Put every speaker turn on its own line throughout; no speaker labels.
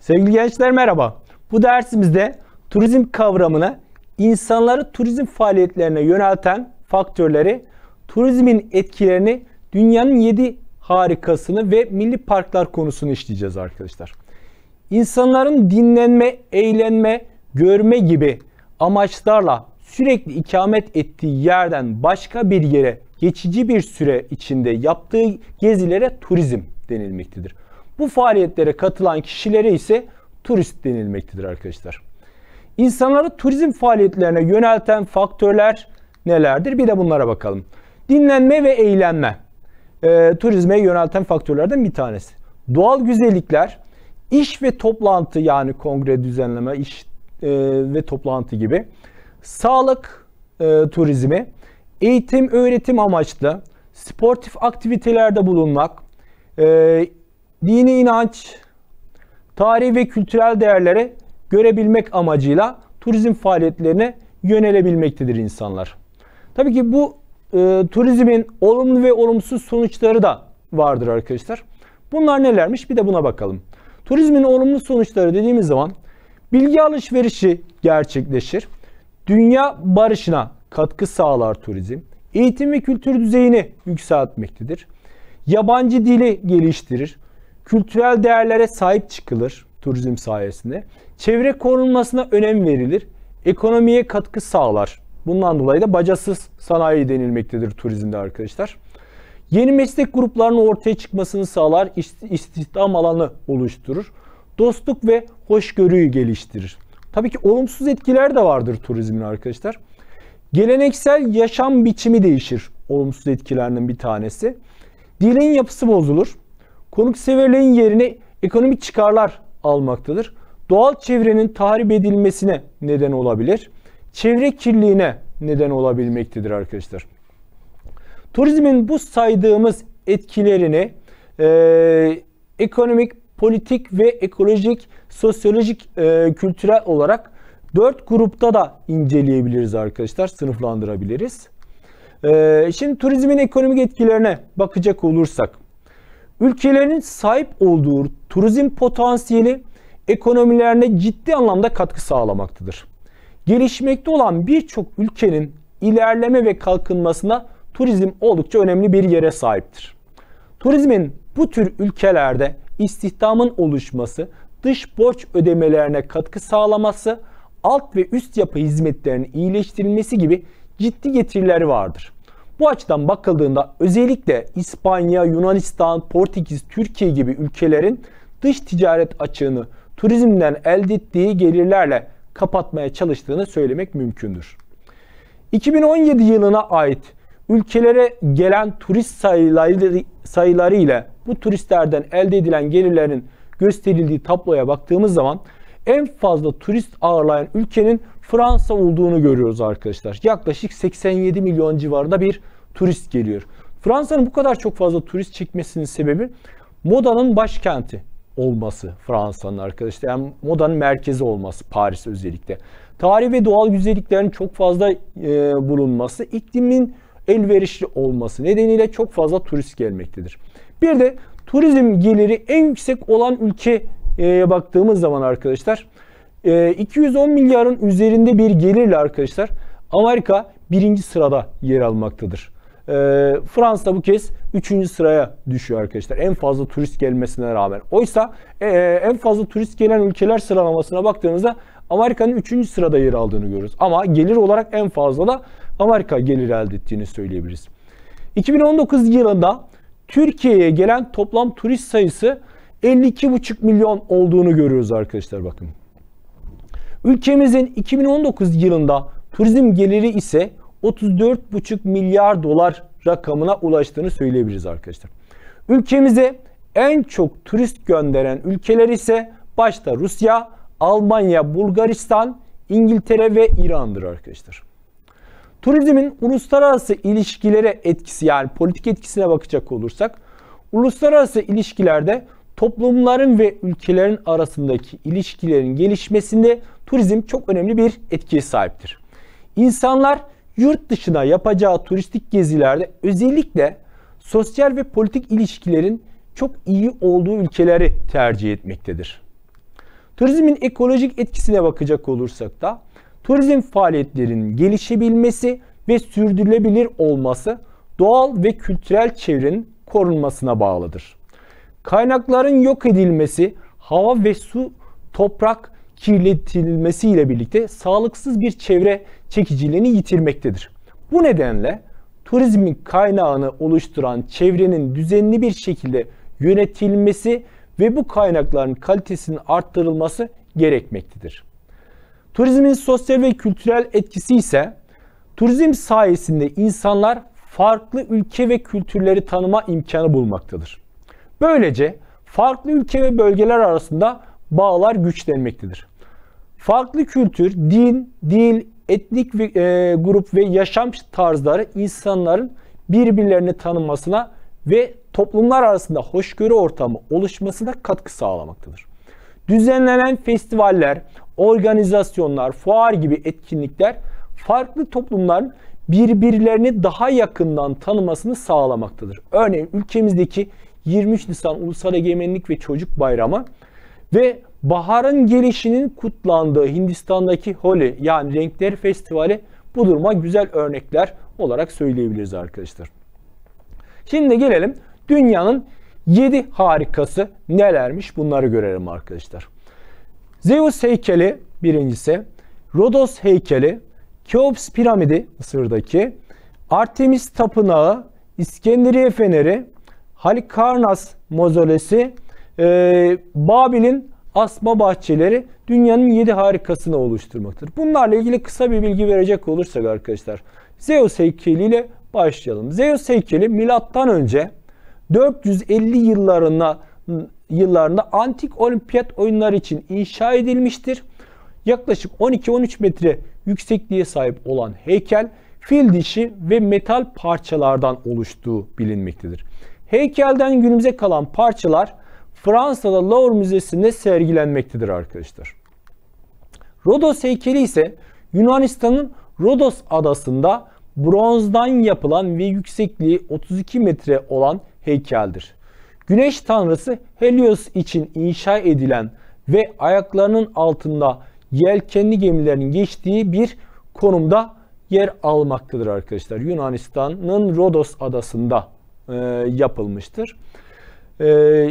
Sevgili gençler merhaba. Bu dersimizde turizm kavramını insanları turizm faaliyetlerine yönelten faktörleri, turizmin etkilerini, dünyanın 7 harikasını ve milli parklar konusunu işleyeceğiz arkadaşlar. İnsanların dinlenme, eğlenme, görme gibi amaçlarla sürekli ikamet ettiği yerden başka bir yere geçici bir süre içinde yaptığı gezilere turizm denilmektedir. Bu faaliyetlere katılan kişilere ise turist denilmektedir arkadaşlar. İnsanları turizm faaliyetlerine yönelten faktörler nelerdir? Bir de bunlara bakalım. Dinlenme ve eğlenme e, turizme yönelten faktörlerden bir tanesi. Doğal güzellikler, iş ve toplantı yani kongre düzenleme, iş e, ve toplantı gibi. Sağlık e, turizmi, eğitim öğretim amaçlı, sportif aktivitelerde bulunmak, e, dini inanç, tarihi ve kültürel değerlere görebilmek amacıyla turizm faaliyetlerine yönelebilmektedir insanlar. Tabii ki bu e, turizmin olumlu ve olumsuz sonuçları da vardır arkadaşlar. Bunlar nelermiş bir de buna bakalım. Turizmin olumlu sonuçları dediğimiz zaman bilgi alışverişi gerçekleşir. Dünya barışına katkı sağlar turizm. Eğitim ve kültür düzeyini yükseltmektedir. Yabancı dili geliştirir. Kültürel değerlere sahip çıkılır turizm sayesinde. Çevre korunmasına önem verilir. Ekonomiye katkı sağlar. Bundan dolayı da bacasız sanayi denilmektedir turizmde arkadaşlar. Yeni meslek gruplarının ortaya çıkmasını sağlar, istihdam alanı oluşturur. Dostluk ve hoşgörüyü geliştirir. Tabii ki olumsuz etkiler de vardır turizmin arkadaşlar. Geleneksel yaşam biçimi değişir. Olumsuz etkilerinin bir tanesi. Dilin yapısı bozulur konukseverliğin yerine ekonomik çıkarlar almaktadır. Doğal çevrenin tahrip edilmesine neden olabilir. Çevre kirliliğine neden olabilmektedir arkadaşlar. Turizmin bu saydığımız etkilerini e, ekonomik, politik ve ekolojik, sosyolojik, e, kültürel olarak dört grupta da inceleyebiliriz arkadaşlar, sınıflandırabiliriz. E, şimdi turizmin ekonomik etkilerine bakacak olursak, ülkelerinin sahip olduğu turizm potansiyeli ekonomilerine ciddi anlamda katkı sağlamaktadır. Gelişmekte olan birçok ülkenin ilerleme ve kalkınmasına turizm oldukça önemli bir yere sahiptir. Turizmin bu tür ülkelerde istihdamın oluşması, dış borç ödemelerine katkı sağlaması, alt ve üst yapı hizmetlerinin iyileştirilmesi gibi ciddi getirileri vardır. Bu açıdan bakıldığında özellikle İspanya, Yunanistan, Portekiz, Türkiye gibi ülkelerin dış ticaret açığını turizmden elde ettiği gelirlerle kapatmaya çalıştığını söylemek mümkündür. 2017 yılına ait ülkelere gelen turist sayıları, sayıları ile bu turistlerden elde edilen gelirlerin gösterildiği tabloya baktığımız zaman en fazla turist ağırlayan ülkenin Fransa olduğunu görüyoruz arkadaşlar. Yaklaşık 87 milyon civarında bir turist geliyor. Fransa'nın bu kadar çok fazla turist çekmesinin sebebi modanın başkenti olması Fransa'nın arkadaşlar. Yani modanın merkezi olması Paris özellikle. Tarih ve doğal güzelliklerin çok fazla e, bulunması, iklimin elverişli olması nedeniyle çok fazla turist gelmektedir. Bir de turizm geliri en yüksek olan ülkeye e, baktığımız zaman arkadaşlar e, ee, 210 milyarın üzerinde bir gelirle arkadaşlar Amerika birinci sırada yer almaktadır. E, Fransa bu kez üçüncü sıraya düşüyor arkadaşlar. En fazla turist gelmesine rağmen. Oysa e, en fazla turist gelen ülkeler sıralamasına baktığınızda Amerika'nın üçüncü sırada yer aldığını görürüz. Ama gelir olarak en fazla da Amerika gelir elde ettiğini söyleyebiliriz. 2019 yılında Türkiye'ye gelen toplam turist sayısı 52,5 milyon olduğunu görüyoruz arkadaşlar bakın. Ülkemizin 2019 yılında turizm geliri ise 34,5 milyar dolar rakamına ulaştığını söyleyebiliriz arkadaşlar. Ülkemize en çok turist gönderen ülkeler ise başta Rusya, Almanya, Bulgaristan, İngiltere ve İran'dır arkadaşlar. Turizmin uluslararası ilişkilere etkisi yani politik etkisine bakacak olursak uluslararası ilişkilerde toplumların ve ülkelerin arasındaki ilişkilerin gelişmesinde turizm çok önemli bir etkiye sahiptir. İnsanlar yurt dışına yapacağı turistik gezilerde özellikle sosyal ve politik ilişkilerin çok iyi olduğu ülkeleri tercih etmektedir. Turizmin ekolojik etkisine bakacak olursak da turizm faaliyetlerinin gelişebilmesi ve sürdürülebilir olması doğal ve kültürel çevrenin korunmasına bağlıdır. Kaynakların yok edilmesi, hava ve su, toprak kirletilmesiyle birlikte sağlıksız bir çevre çekiciliğini yitirmektedir. Bu nedenle turizmin kaynağını oluşturan çevrenin düzenli bir şekilde yönetilmesi ve bu kaynakların kalitesinin arttırılması gerekmektedir. Turizmin sosyal ve kültürel etkisi ise turizm sayesinde insanlar farklı ülke ve kültürleri tanıma imkanı bulmaktadır. Böylece farklı ülke ve bölgeler arasında bağlar güçlenmektedir. Farklı kültür, din, dil, etnik ve, e, grup ve yaşam tarzları insanların birbirlerini tanımasına ve toplumlar arasında hoşgörü ortamı oluşmasına katkı sağlamaktadır. Düzenlenen festivaller, organizasyonlar, fuar gibi etkinlikler farklı toplumların birbirlerini daha yakından tanımasını sağlamaktadır. Örneğin ülkemizdeki 23 Nisan Ulusal Egemenlik ve Çocuk Bayramı ve baharın gelişinin kutlandığı Hindistan'daki Holi yani Renkler Festivali bu duruma güzel örnekler olarak söyleyebiliriz arkadaşlar. Şimdi gelelim dünyanın 7 harikası nelermiş bunları görelim arkadaşlar. Zeus heykeli birincisi, Rodos heykeli, Keops piramidi Mısır'daki, Artemis tapınağı, İskenderiye feneri, Halikarnas mozolesi, e, Babil'in asma bahçeleri dünyanın yedi harikasını oluşturmaktır. Bunlarla ilgili kısa bir bilgi verecek olursak arkadaşlar. Zeus heykeliyle başlayalım. Zeus heykeli milattan önce 450 yıllarına yıllarında antik olimpiyat oyunları için inşa edilmiştir. Yaklaşık 12-13 metre yüksekliğe sahip olan heykel fil dişi ve metal parçalardan oluştuğu bilinmektedir. Heykelden günümüze kalan parçalar Fransa'da Louvre Müzesi'nde sergilenmektedir arkadaşlar. Rodos heykeli ise Yunanistan'ın Rodos adasında bronzdan yapılan ve yüksekliği 32 metre olan heykeldir. Güneş tanrısı Helios için inşa edilen ve ayaklarının altında yelkenli gemilerin geçtiği bir konumda yer almaktadır arkadaşlar. Yunanistan'ın Rodos adasında. E, yapılmıştır. E,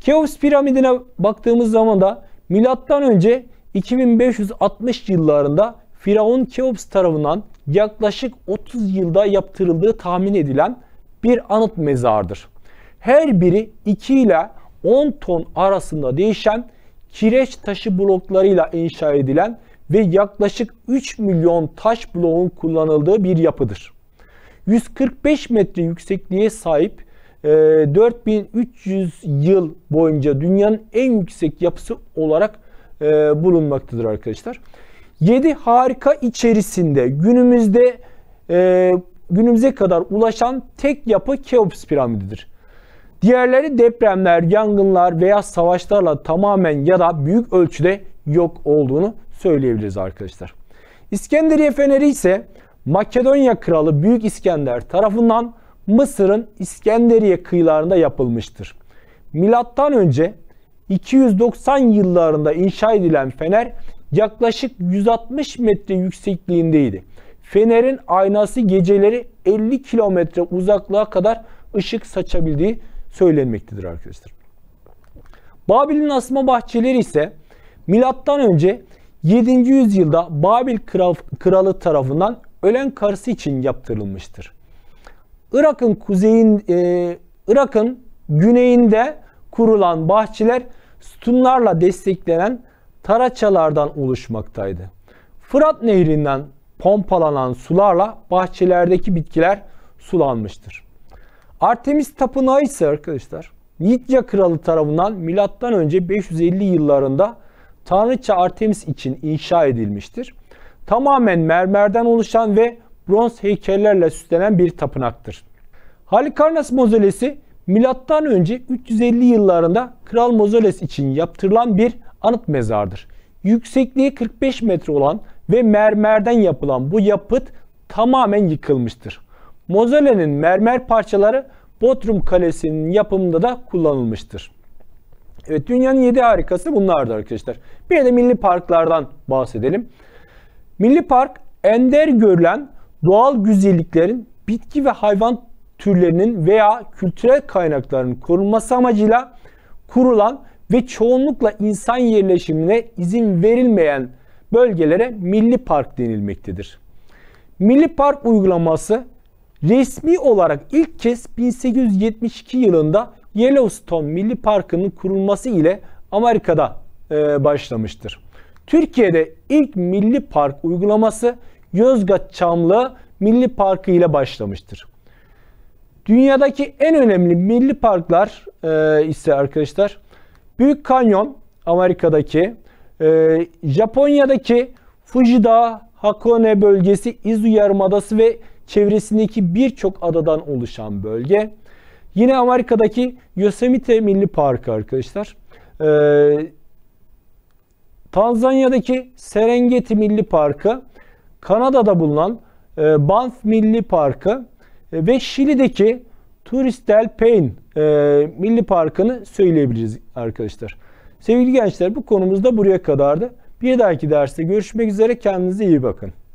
Keops piramidine baktığımız zaman da milattan önce 2560 yıllarında Firavun Keops tarafından yaklaşık 30 yılda yaptırıldığı tahmin edilen bir anıt mezardır. Her biri 2 ile 10 ton arasında değişen kireç taşı bloklarıyla inşa edilen ve yaklaşık 3 milyon taş bloğun kullanıldığı bir yapıdır. 145 metre yüksekliğe sahip 4300 e, yıl boyunca dünyanın en yüksek yapısı olarak e, bulunmaktadır arkadaşlar. 7 harika içerisinde günümüzde e, günümüze kadar ulaşan tek yapı Keops piramididir. Diğerleri depremler, yangınlar veya savaşlarla tamamen ya da büyük ölçüde yok olduğunu söyleyebiliriz arkadaşlar. İskenderiye Feneri ise Makedonya Kralı Büyük İskender tarafından Mısır'ın İskenderiye kıyılarında yapılmıştır. Milattan önce 290 yıllarında inşa edilen fener yaklaşık 160 metre yüksekliğindeydi. Fenerin aynası geceleri 50 kilometre uzaklığa kadar ışık saçabildiği söylenmektedir arkadaşlar. Babil'in asma bahçeleri ise milattan önce 7. yüzyılda Babil kralı tarafından ölen karısı için yaptırılmıştır. Irak'ın kuzeyin e, Irak'ın güneyinde kurulan bahçeler sütunlarla desteklenen taraçalardan oluşmaktaydı. Fırat Nehri'nden pompalanan sularla bahçelerdeki bitkiler sulanmıştır. Artemis Tapınağı ise arkadaşlar Nitya kralı tarafından milattan önce 550 yıllarında tanrıça Artemis için inşa edilmiştir tamamen mermerden oluşan ve bronz heykellerle süslenen bir tapınaktır. Halikarnas mozolesi milattan önce 350 yıllarında Kral Mozoles için yaptırılan bir anıt mezardır. Yüksekliği 45 metre olan ve mermerden yapılan bu yapıt tamamen yıkılmıştır. Mozolenin mermer parçaları Bodrum Kalesi'nin yapımında da kullanılmıştır. Evet dünyanın 7 harikası bunlardı arkadaşlar. Bir de milli parklardan bahsedelim. Milli park ender görülen doğal güzelliklerin bitki ve hayvan türlerinin veya kültürel kaynakların korunması amacıyla kurulan ve çoğunlukla insan yerleşimine izin verilmeyen bölgelere milli park denilmektedir. Milli park uygulaması resmi olarak ilk kez 1872 yılında Yellowstone Milli Parkı'nın kurulması ile Amerika'da başlamıştır. Türkiye'de ilk milli park uygulaması Yozgat Çamlı Milli Parkı ile başlamıştır. Dünyadaki en önemli milli parklar e, ise arkadaşlar Büyük Kanyon Amerika'daki, e, Japonya'daki Fuji Dağı, Hakone bölgesi, İzu Yarımadası ve çevresindeki birçok adadan oluşan bölge. Yine Amerika'daki Yosemite Milli Parkı arkadaşlar. E, Tanzanya'daki Serengeti Milli Parkı, Kanada'da bulunan e, Banff Milli Parkı e, ve Şili'deki Turistel Paine e, Milli Parkı'nı söyleyebiliriz arkadaşlar. Sevgili gençler bu konumuz da buraya kadardı. Bir dahaki derste görüşmek üzere kendinize iyi bakın.